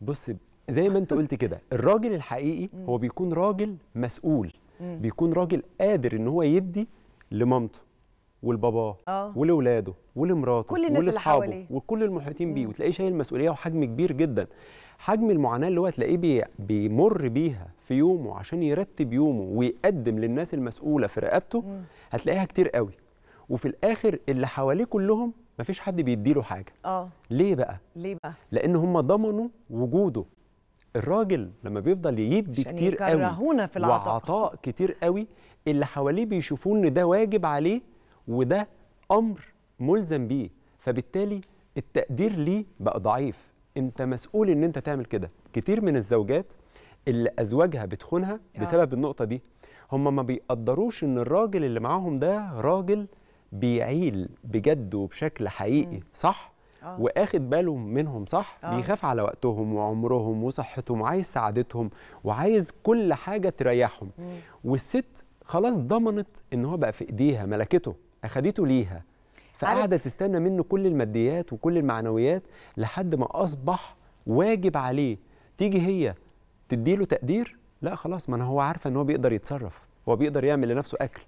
بص زي ما انت قلت كده الراجل الحقيقي هو بيكون راجل مسؤول بيكون راجل قادر ان هو يدي لمامته ولباباه آه. ولاولاده ولمراته كل الناس اللي حواليه وكل المحيطين بيه وتلاقيه شايل مسؤوليه وحجم كبير جدا حجم المعاناه اللي هو تلاقيه بي بيمر بيها في يومه عشان يرتب يومه ويقدم للناس المسؤوله في رقبته هتلاقيها كتير قوي وفي الاخر اللي حواليه كلهم مفيش حد بيديله حاجه اه ليه بقى ليه بقى لان هم ضمنوا وجوده الراجل لما بيفضل يدي كتير قوي في العطاء وعطاء كتير قوي اللي حواليه بيشوفوه ان ده واجب عليه وده امر ملزم بيه فبالتالي التقدير ليه بقى ضعيف انت مسؤول ان انت تعمل كده كتير من الزوجات اللي ازواجها بتخونها آه. بسبب النقطه دي هم ما بيقدروش ان الراجل اللي معاهم ده راجل بيعيل بجد وبشكل حقيقي صح آه. واخد باله منهم صح آه. بيخاف على وقتهم وعمرهم وصحتهم وعايز سعادتهم وعايز كل حاجه تريحهم مم. والست خلاص ضمنت ان هو بقى في ايديها ملكته اخدته ليها فقاعده تستنى منه كل الماديات وكل المعنويات لحد ما اصبح واجب عليه تيجي هي تديله تقدير لا خلاص ما انا هو عارفه ان هو بيقدر يتصرف هو بيقدر يعمل لنفسه اكل